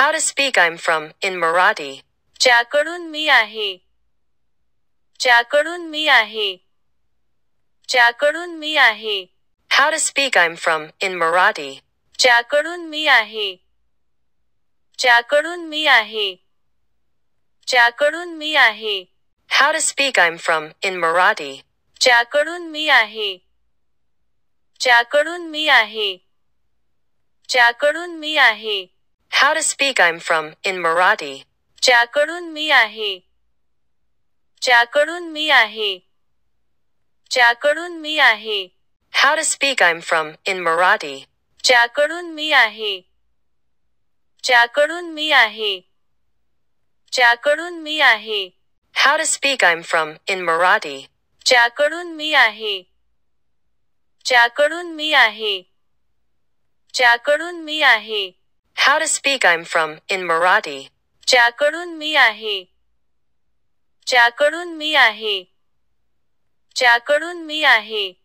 How to speak I'm from in Marathi. Chakarun mi ahe. Chakarun mi ahe. Chakarun mi ahe. How to speak I'm from in Marathi. Chakarun mi ahe. Chakarun mi ahe. How to speak I'm from in Marathi. Chakarun mi ahe. Chakarun mi ahe. Chakarun mi ahe. How to speak I'm from in Marathi. ज्याकडून मी आहे ज्याकडून मी आहे ज्याकडून मी How to speak I'm from in Marathi. ज्याकडून मी आहे ज्याकडून How to speak I'm from in Marathi. ज्याकडून मी आहे ज्याकडून how to speak I'm from in Marathi. Jakarun mi ahe. Jakarun mi ahe.